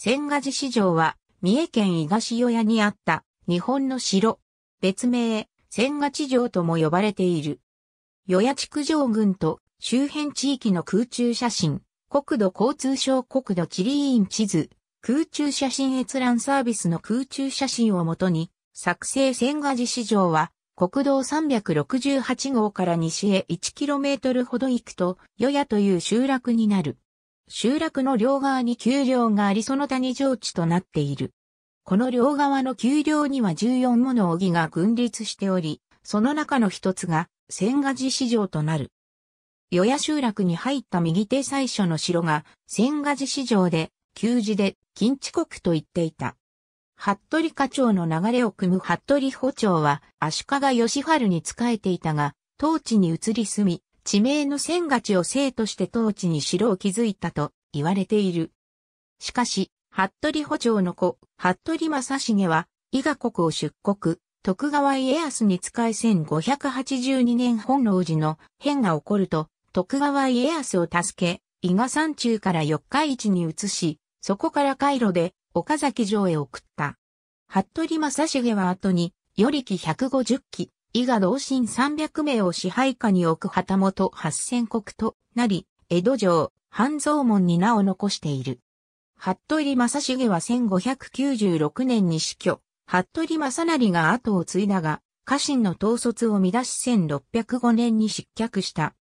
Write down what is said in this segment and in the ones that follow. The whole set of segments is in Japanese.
千賀寺市場は、三重県伊賀市与屋にあった日本の城。別名、千賀地城とも呼ばれている。与屋地区上群と周辺地域の空中写真、国土交通省国土地理院地図、空中写真閲覧サービスの空中写真をもとに、作成千賀寺市場は、国道368号から西へ 1km ほど行くと、与屋という集落になる。集落の両側に丘陵がありその谷上地となっている。この両側の丘陵には14もの扇が群立しており、その中の一つが千賀寺市場となる。与野集落に入った右手最初の城が千賀寺市場で、旧地で近地国と言っていた。服部課長の流れを組む服部補長は足利義春に仕えていたが、当地に移り住み、地名の千勝を生として当地に城を築いたと言われている。しかし、服部補長の子、服部正重は、伊賀国を出国、徳川家康に仕え1582年本能寺の変が起こると、徳川家康を助け、伊賀山中から四日市に移し、そこから回路で岡崎城へ送った。服部正重は後に、よりき150期、伊賀同心300名を支配下に置く旗本8000国となり、江戸城、半蔵門に名を残している。服部正成は1596年に死去、服部正成が後を継いだが、家臣の統率を乱し1605年に失脚した。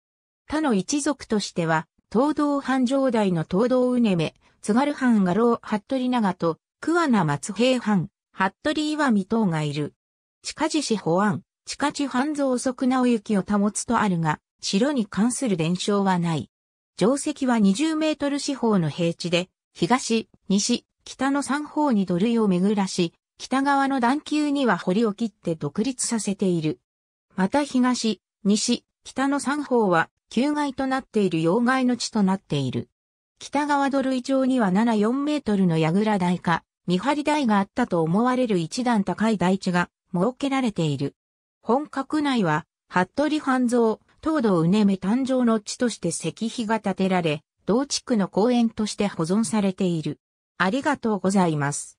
他の一族としては、東道半城代の東道うねめ、津軽藩画廊服部長と、桑名松平藩、服部岩見等がいる。近地氏保安、地下地半蔵な直行を保つとあるが、城に関する伝承はない。城石は20メートル四方の平地で、東、西、北の三方に土塁を巡らし、北側の段丘には堀を切って独立させている。また東、西、北の三方は、旧街となっている要害の地となっている。北側土塁上には7、4メートルの櫓台か、見張り台があったと思われる一段高い台地が設けられている。本格内は、服部半蔵、東道うねめ誕生の地として石碑が建てられ、同地区の公園として保存されている。ありがとうございます。